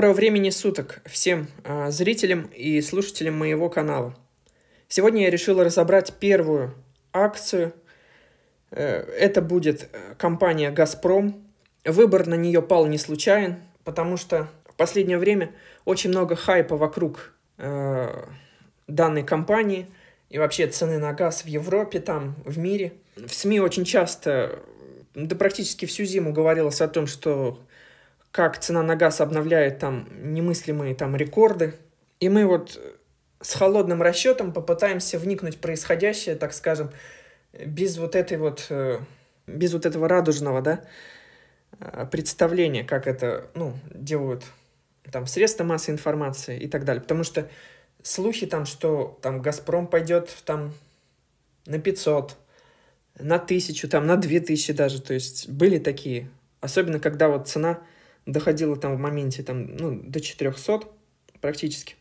Доброго времени суток всем э, зрителям и слушателям моего канала. Сегодня я решил разобрать первую акцию. Э, это будет э, компания «Газпром». Выбор на нее пал не случайен, потому что в последнее время очень много хайпа вокруг э, данной компании и вообще цены на газ в Европе, там, в мире. В СМИ очень часто, да практически всю зиму говорилось о том, что как цена на газ обновляет там немыслимые там рекорды. И мы вот э, с холодным расчетом попытаемся вникнуть в происходящее, так скажем, без вот этой вот, э, без вот этого радужного, да, э, представления, как это, ну, делают там средства массы информации и так далее. Потому что слухи там, что там «Газпром» пойдет там на 500, на 1000, там на 2000 даже, то есть были такие. Особенно, когда вот цена доходило там в моменте там, ну, до 400 практически.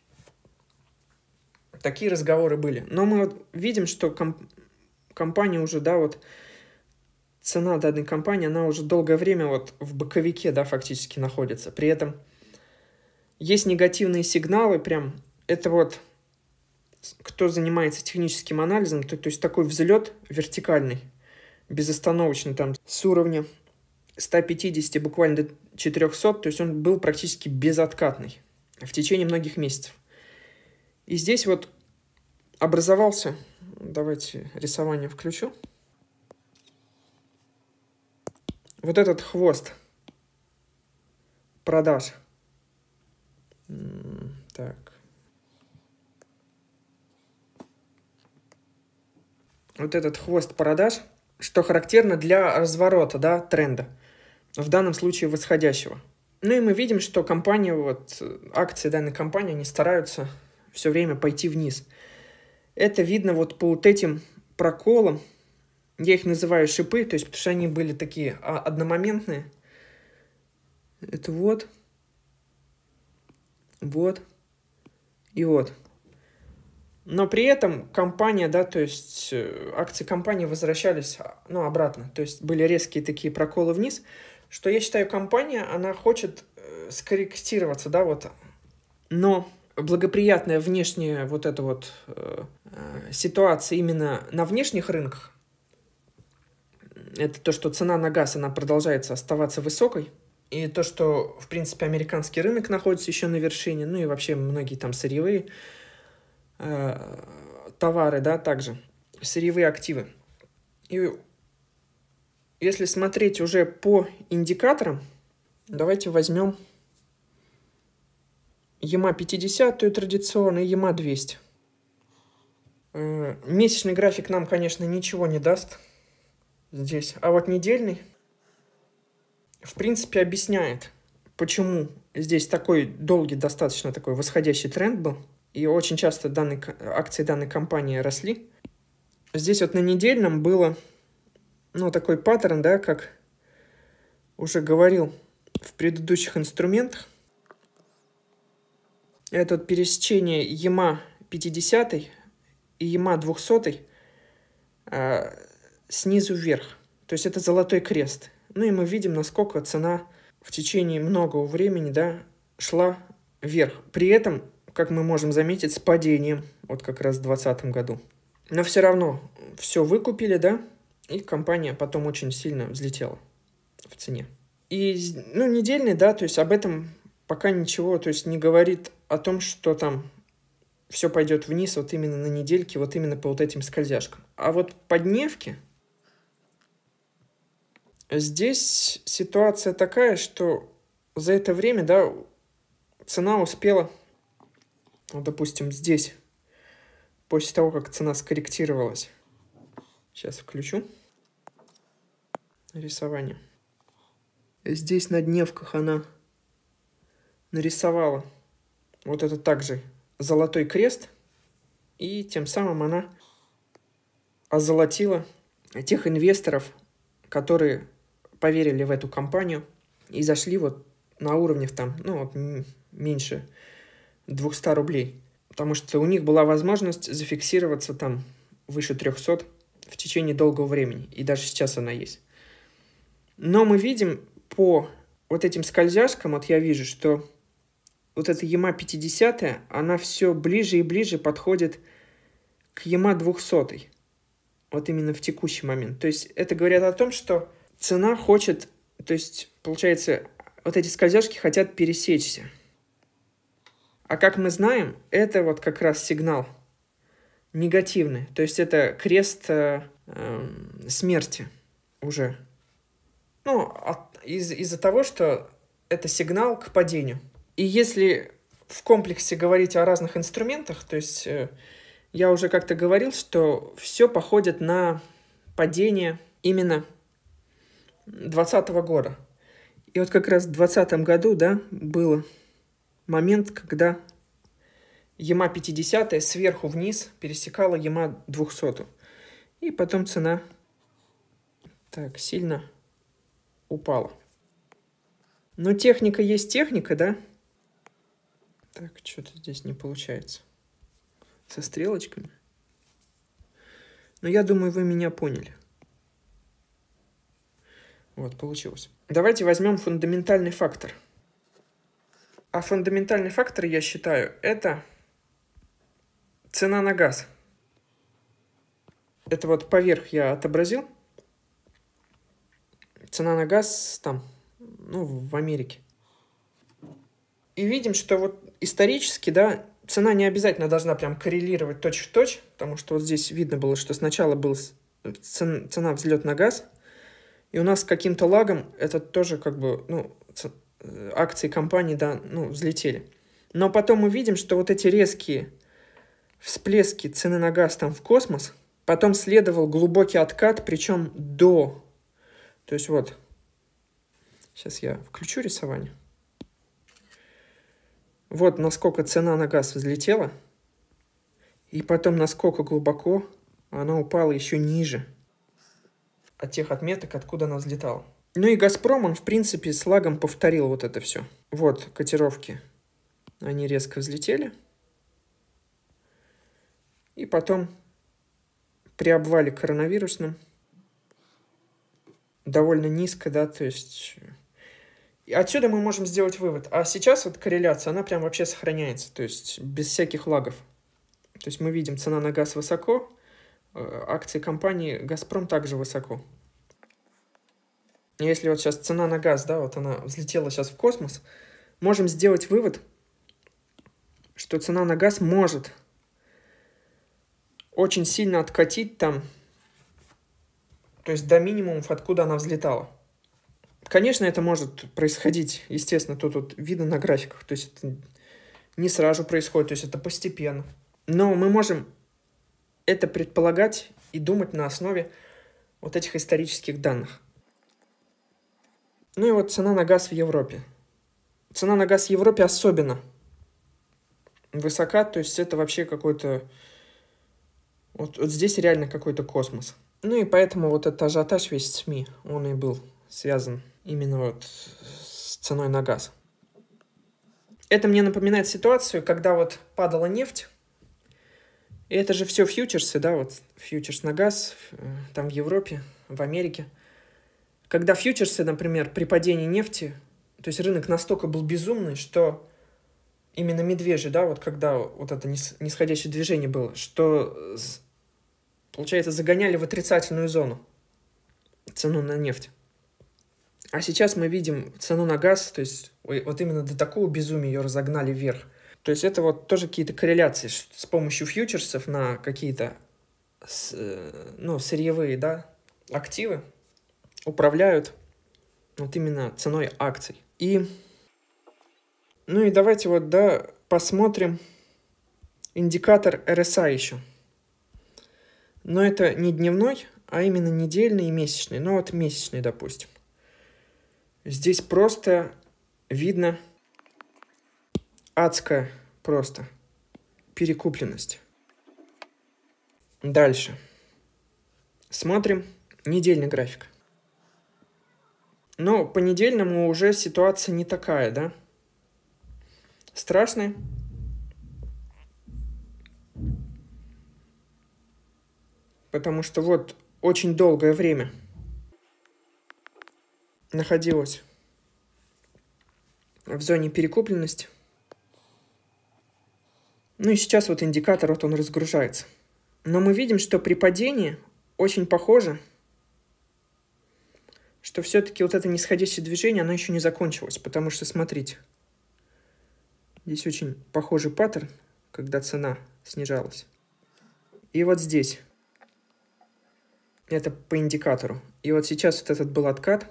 Такие разговоры были. Но мы вот видим, что комп компания уже, да, вот цена данной компании, она уже долгое время вот в боковике, да, фактически находится. При этом есть негативные сигналы, прям это вот кто занимается техническим анализом, то, то есть такой взлет вертикальный, безостановочный там с уровня 150 буквально до 400, то есть он был практически безоткатный в течение многих месяцев. И здесь вот образовался, давайте рисование включу, вот этот хвост продаж. Так. Вот этот хвост продаж, что характерно для разворота, да, тренда – в данном случае восходящего. Ну и мы видим, что компания, вот акции данной компании, они стараются все время пойти вниз. Это видно вот по вот этим проколам, я их называю шипы, то есть потому что они были такие а, одномоментные. Это вот, вот и вот. Но при этом компания, да, то есть э, акции компании возвращались, а, ну, обратно. То есть были резкие такие проколы вниз, что я считаю, компания, она хочет э, скорректироваться, да, вот, но благоприятная внешняя вот эта вот э, ситуация именно на внешних рынках, это то, что цена на газ, она продолжается оставаться высокой, и то, что, в принципе, американский рынок находится еще на вершине, ну и вообще многие там сырьевые э, товары, да, также, сырьевые активы. И если смотреть уже по индикаторам, давайте возьмем EMA 50 традиционно и EMA 200. Месячный график нам, конечно, ничего не даст здесь. А вот недельный, в принципе, объясняет, почему здесь такой долгий, достаточно такой восходящий тренд был. И очень часто данные, акции данной компании росли. Здесь вот на недельном было ну, такой паттерн, да, как уже говорил в предыдущих инструментах. Это вот пересечение ЕМА 50 и ЕМА 200 а, снизу вверх. То есть это золотой крест. Ну и мы видим, насколько цена в течение многого времени да, шла вверх. При этом, как мы можем заметить, с падением, вот как раз в 2020 году. Но все равно все выкупили, да, и компания потом очень сильно взлетела в цене. И, ну, недельный, да, то есть об этом пока ничего, то есть не говорит о том, что там все пойдет вниз вот именно на недельке, вот именно по вот этим скользяшкам. А вот по дневке здесь ситуация такая, что за это время, да, цена успела, ну, допустим, здесь, после того, как цена скорректировалась. Сейчас включу рисования. Здесь на дневках она нарисовала вот это также золотой крест, и тем самым она озолотила тех инвесторов, которые поверили в эту компанию и зашли вот на уровнях там, ну, вот меньше 200 рублей. Потому что у них была возможность зафиксироваться там выше 300 в течение долгого времени. И даже сейчас она есть. Но мы видим по вот этим скользяшкам, вот я вижу, что вот эта яма 50, она все ближе и ближе подходит к яма 200. Вот именно в текущий момент. То есть это говорят о том, что цена хочет, то есть получается, вот эти скользяшки хотят пересечься. А как мы знаем, это вот как раз сигнал негативный. То есть это крест э, э, смерти уже ну, из, из-за того, что это сигнал к падению. И если в комплексе говорить о разных инструментах, то есть э, я уже как-то говорил, что все походит на падение именно 2020 года. И вот как раз в 2020 году, да, был момент, когда Яма 50 сверху вниз пересекала Яма 200. И потом цена так сильно упала. Но ну, техника есть техника, да? Так, что-то здесь не получается. Со стрелочками. Но ну, я думаю, вы меня поняли. Вот, получилось. Давайте возьмем фундаментальный фактор. А фундаментальный фактор, я считаю, это цена на газ. Это вот поверх я отобразил цена на газ там, ну, в Америке. И видим, что вот исторически, да, цена не обязательно должна прям коррелировать точь в точь, потому что вот здесь видно было, что сначала был цен, цена взлет на газ, и у нас с каким-то лагом это тоже как бы, ну, э, акции компании, да, ну, взлетели. Но потом мы видим, что вот эти резкие всплески цены на газ там в космос, потом следовал глубокий откат, причем до то есть вот, сейчас я включу рисование. Вот насколько цена на газ взлетела, и потом насколько глубоко она упала еще ниже от тех отметок, откуда она взлетала. Ну и «Газпром», он, в принципе, с лагом повторил вот это все. Вот котировки. Они резко взлетели. И потом при обвале коронавирусном – довольно низко, да, то есть... отсюда мы можем сделать вывод. А сейчас вот корреляция, она прям вообще сохраняется, то есть без всяких лагов. То есть мы видим, цена на газ высоко, э, акции компании «Газпром» также высоко. Если вот сейчас цена на газ, да, вот она взлетела сейчас в космос, можем сделать вывод, что цена на газ может очень сильно откатить там то есть до минимумов, откуда она взлетала. Конечно, это может происходить, естественно, тут вот видно на графиках, то есть это не сразу происходит, то есть это постепенно. Но мы можем это предполагать и думать на основе вот этих исторических данных. Ну и вот цена на газ в Европе. Цена на газ в Европе особенно высока, то есть это вообще какой-то... Вот, вот здесь реально какой-то космос. Ну и поэтому вот этот ажиотаж весь СМИ, он и был связан именно вот с ценой на газ. Это мне напоминает ситуацию, когда вот падала нефть, и это же все фьючерсы, да, вот фьючерс на газ э, там в Европе, в Америке. Когда фьючерсы, например, при падении нефти, то есть рынок настолько был безумный, что именно медвежий, да, вот когда вот это нисходящее движение было, что получается, загоняли в отрицательную зону цену на нефть. А сейчас мы видим цену на газ, то есть вот именно до такого безумия ее разогнали вверх. То есть это вот тоже какие-то корреляции с помощью фьючерсов на какие-то э, ну, сырьевые да, активы управляют вот именно ценой акций. И, ну и давайте вот да, посмотрим индикатор RSI еще – но это не дневной, а именно недельный и месячный. Ну вот месячный, допустим. Здесь просто видно адская просто перекупленность. Дальше. Смотрим недельный график. Но ну, по недельному уже ситуация не такая, да? Страшная, потому что вот очень долгое время находилась в зоне перекупленности. Ну и сейчас вот индикатор, вот он разгружается. Но мы видим, что при падении очень похоже, что все-таки вот это нисходящее движение, оно еще не закончилось. Потому что, смотрите, здесь очень похожий паттерн, когда цена снижалась. И вот здесь это по индикатору. И вот сейчас вот этот был откат.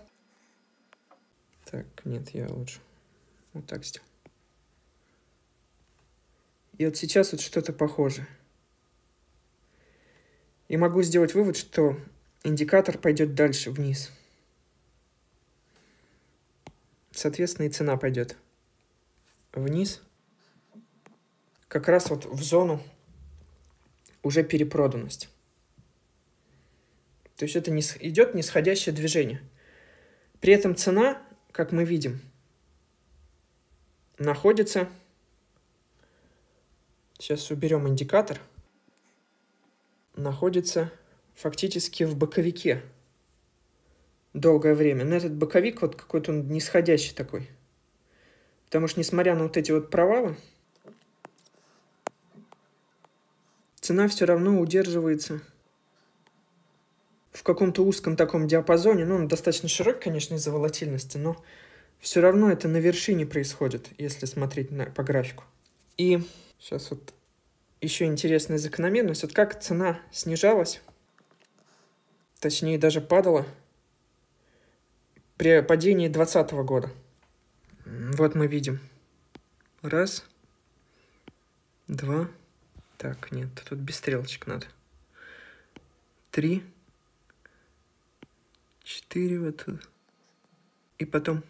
Так, нет, я лучше вот так сделаю. И вот сейчас вот что-то похоже. И могу сделать вывод, что индикатор пойдет дальше вниз. Соответственно, и цена пойдет вниз. Как раз вот в зону уже перепроданность. То есть это не, идет нисходящее движение. При этом цена, как мы видим, находится... Сейчас уберем индикатор. Находится фактически в боковике долгое время. Но этот боковик вот какой-то он нисходящий такой. Потому что, несмотря на вот эти вот провалы, цена все равно удерживается в каком-то узком таком диапазоне, ну, он достаточно широк, конечно, из-за волатильности, но все равно это на вершине происходит, если смотреть на, по графику. И сейчас вот еще интересная закономерность. Вот как цена снижалась, точнее даже падала при падении 2020 года. Вот мы видим. Раз, два, так, нет, тут без стрелочек надо. Три, четыре вот тут. И потом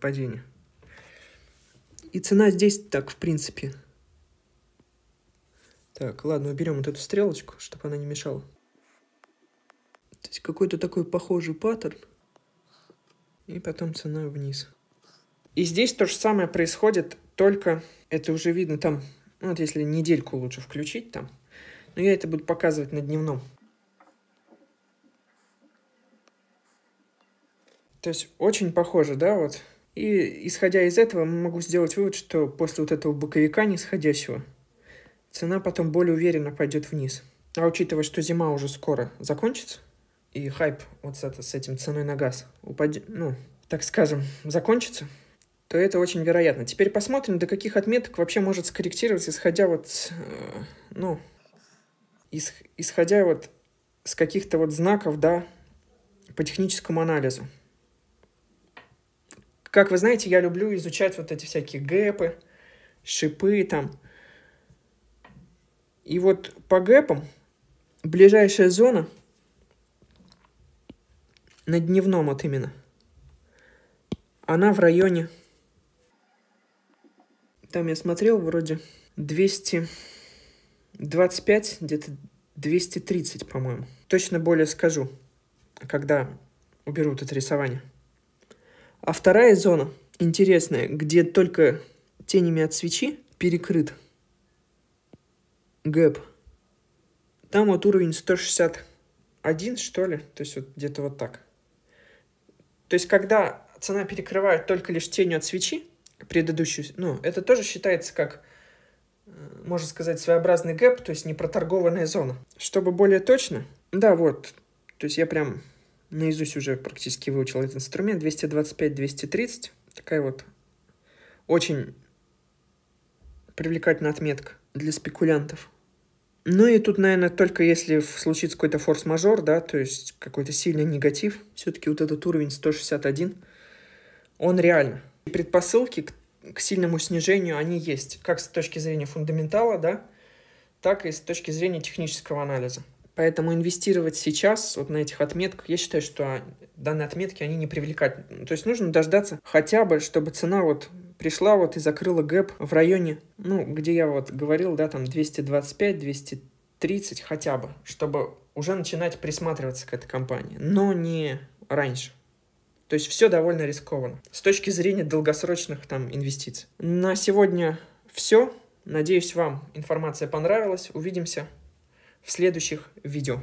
падение. И цена здесь так, в принципе. Так, ладно, уберем вот эту стрелочку, чтобы она не мешала. То есть какой-то такой похожий паттерн. И потом цена вниз. И здесь то же самое происходит, только это уже видно там, вот если недельку лучше включить там, но я это буду показывать на дневном. То есть очень похоже, да, вот. И исходя из этого, могу сделать вывод, что после вот этого боковика нисходящего цена потом более уверенно пойдет вниз. А учитывая, что зима уже скоро закончится, и хайп вот с, это, с этим ценой на газ упадет, ну, так скажем, закончится, то это очень вероятно. Теперь посмотрим, до каких отметок вообще может скорректироваться, исходя вот, э, ну, ис, исходя вот с каких-то вот знаков, да, по техническому анализу. Как вы знаете, я люблю изучать вот эти всякие гэпы, шипы там. И вот по гэпам ближайшая зона на дневном вот именно. Она в районе... Там я смотрел вроде 225, где-то 230, по-моему. Точно более скажу, когда уберут это рисование. А вторая зона, интересная, где только тенями от свечи перекрыт гэп. Там вот уровень 161, что ли, то есть вот где-то вот так. То есть когда цена перекрывает только лишь тенью от свечи, предыдущую, ну, это тоже считается как, э, можно сказать, своеобразный гэп, то есть непроторгованная зона. Чтобы более точно, да, вот, то есть я прям наизусть уже практически выучил этот инструмент. 225-230. Такая вот очень привлекательная отметка для спекулянтов. Ну и тут, наверное, только если случится какой-то форс-мажор, да, то есть какой-то сильный негатив, все-таки вот этот уровень 161, он реально. И предпосылки к, к сильному снижению, они есть, как с точки зрения фундаментала, да, так и с точки зрения технического анализа. Поэтому инвестировать сейчас вот на этих отметках, я считаю, что а, данные отметки, они не привлекательны. То есть нужно дождаться хотя бы, чтобы цена вот пришла вот и закрыла гэп в районе, ну, где я вот говорил, да, там 225-230 хотя бы, чтобы уже начинать присматриваться к этой компании, но не раньше. То есть все довольно рискованно с точки зрения долгосрочных там инвестиций. На сегодня все. Надеюсь, вам информация понравилась. Увидимся в следующих видео.